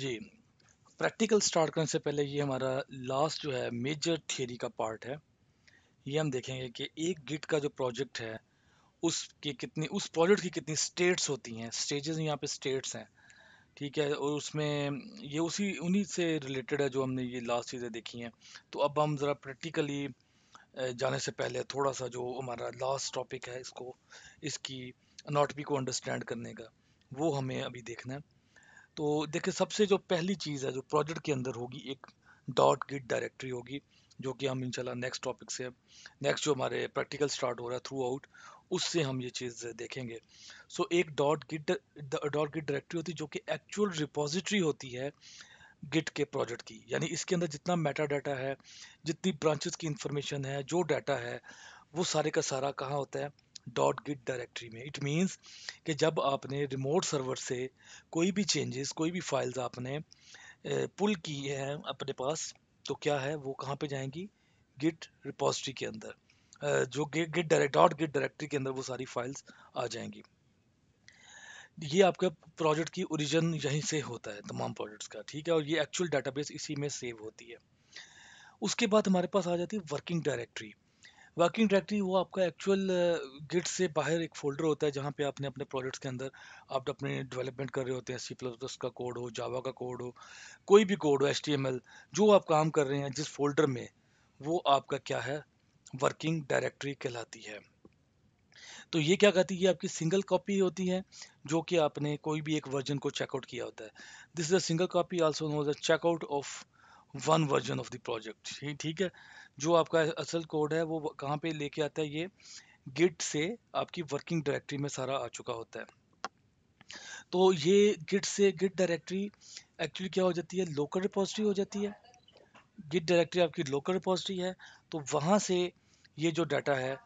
जी practical start करने से पहले ये हमारा लास्ट जो है मेजर थियरी का पार्ट है ये हम देखेंगे कि एक गिट का जो प्रोजेक्ट है उसकी कितनी उस प्रोजेक्ट की कितनी स्टेट्स होती हैं स्टेजेस यहाँ पे स्टेट्स हैं ठीक है और उसमें ये उसी उन्हीं से रिलेटेड है जो हमने ये लास्ट चीज़ें देखी हैं तो अब हम ज़रा प्रैक्टिकली जाने से पहले थोड़ा सा जो हमारा लास्ट टॉपिक है इसको इसकी अनाटमी को अंडरस्टैंड करने का वो हमें अभी देखना है तो देखिए सबसे जो पहली चीज़ है जो प्रोजेक्ट के अंदर होगी एक डॉट गिट डायरेक्टरी होगी जो कि हम इंशाल्लाह नेक्स्ट टॉपिक से नेक्स्ट जो हमारे प्रैक्टिकल स्टार्ट हो रहा है थ्रू आउट उससे हम ये चीज़ देखेंगे सो so, एक dot git dot git directory होती है जो कि एक्चुअल रिपोजिटरी होती है गिट के प्रोजेक्ट की यानी इसके अंदर जितना मेटा डाटा है जितनी ब्रांचेस की इंफॉर्मेशन है जो डाटा है वो सारे का सारा कहाँ होता है डॉट गिट डायरेक्टरी में इट मीन्स कि जब आपने रिमोट सर्वर से कोई भी चेंजेस कोई भी फाइल्स आपने पुल की हैं अपने पास तो क्या है वो कहाँ पे जाएंगी गिट रिपोजिटरी के अंदर जो git direct dot git directory के अंदर वो सारी फाइल्स आ जाएंगी ये आपके प्रोजेक्ट की ओरिजिन यहीं से होता है तमाम प्रोजेक्ट्स का ठीक है और ये एक्चुअल डाटाबेस इसी में सेव होती है उसके बाद हमारे पास आ जाती है वर्किंग डायरेक्टरी वर्किंग डायरेक्टरी वो आपका एक्चुअल गिट से बाहर एक फोल्डर होता है जहाँ पे आपने अपने प्रोजेक्ट्स के अंदर आप अपने डेवलपमेंट कर रहे होते हैं सी प्लस प्लस का कोड हो जावा का कोड हो कोई भी कोड हो एच जो आप काम कर रहे हैं जिस फोल्डर में वो आपका क्या है वर्किंग डायरेक्टरी कहलाती है तो ये क्या कहती है ये आपकी सिंगल कॉपी होती है जो कि आपने कोई भी एक वर्जन को चेकआउट किया होता है this is a single copy also knows a checkout of one version of the project ठीक है जो आपका असल कोड है वो कहाँ पे लेके आता है ये गिट से आपकी वर्किंग डायरेक्टरी में सारा आ चुका होता है तो ये गिट से गिट डायरेक्टरी एक्चुअली क्या हो जाती है लोकल रिपोजिटरी हो जाती है गिट डायरेक्टरी आपकी लोकल रिपोजिटरी है तो वहाँ से ये जो डाटा है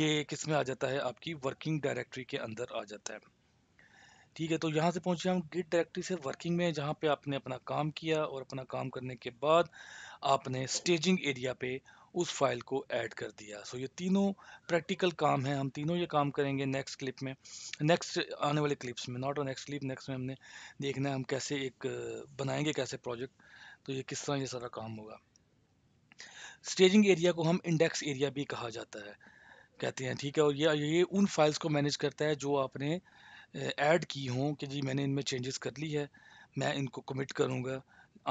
ये किस में आ जाता है आपकी वर्किंग डायरेक्टरी के अंदर आ जाता है ठीक है तो यहाँ से पहुँचे हम गिट डायरेक्टरी से वर्किंग में जहाँ पे आपने अपना काम किया और अपना काम करने के बाद आपने स्टेजिंग एरिया पे उस फाइल को ऐड कर दिया सो so, ये तीनों प्रैक्टिकल काम हैं हम तीनों ये काम करेंगे नेक्स्ट क्लिप में नेक्स्ट आने वाले क्लिप्स में नॉट और नेक्स्ट क्लिप नेक्स्ट में हमने देखना है हम कैसे एक बनाएंगे कैसे प्रोजेक्ट तो ये किस तरह ये सारा काम होगा स्टेजिंग एरिया को हम इंडेक्स एरिया भी कहा जाता है कहते हैं ठीक है और ये ये उन फाइल्स को मैनेज करता है जो आपने ऐड की हों कि जी मैंने इनमें चेंजेस कर ली है मैं इनको कमिट करूँगा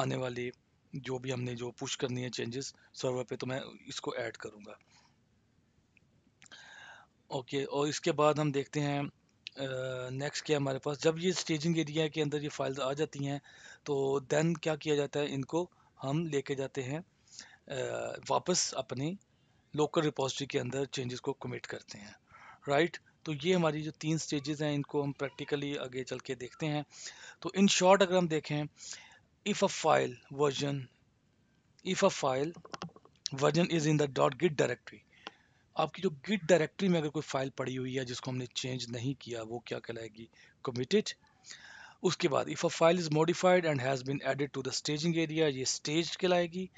आने वाले जो भी हमने जो पुश करनी है चेंजेस सर्वर पे तो मैं इसको ऐड करूँगा ओके और इसके बाद हम देखते हैं नेक्स्ट क्या हमारे पास जब ये स्टेजिंग एरिया के अंदर ये फाइल्स आ जाती हैं तो देन क्या किया जाता है इनको हम लेके जाते हैं वापस अपनी लोकल रिपोजिटरी के अंदर चेंजेस को कमिट करते हैं राइट right? तो ये हमारी जो तीन स्टेजेस हैं इनको हम प्रैक्टिकली आगे चल के देखते हैं तो इन शॉर्ट अगर हम देखें if a file version if a file version is in the dot git directory आपकी जो गिट डायरेक्ट्री में अगर कोई फाइल पड़ी हुई है जिसको हमने चेंज नहीं किया वो क्या कहलाएगी कमिटेड उसके बाद if a file is modified and has been added to the staging area ये स्टेज कहलाएगी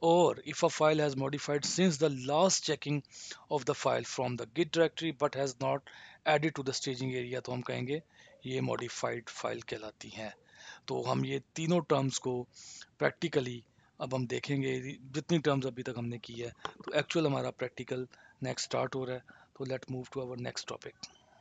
or if a file has modified since the last checking of the file from the git directory but has not added to the staging area to hum kahenge ye modified file kehlati hai to hum ye तीनों terms ko practically ab hum dekhenge jitni terms abhi tak humne ki hai to actual hamara practical next start ho raha hai to let move to our next topic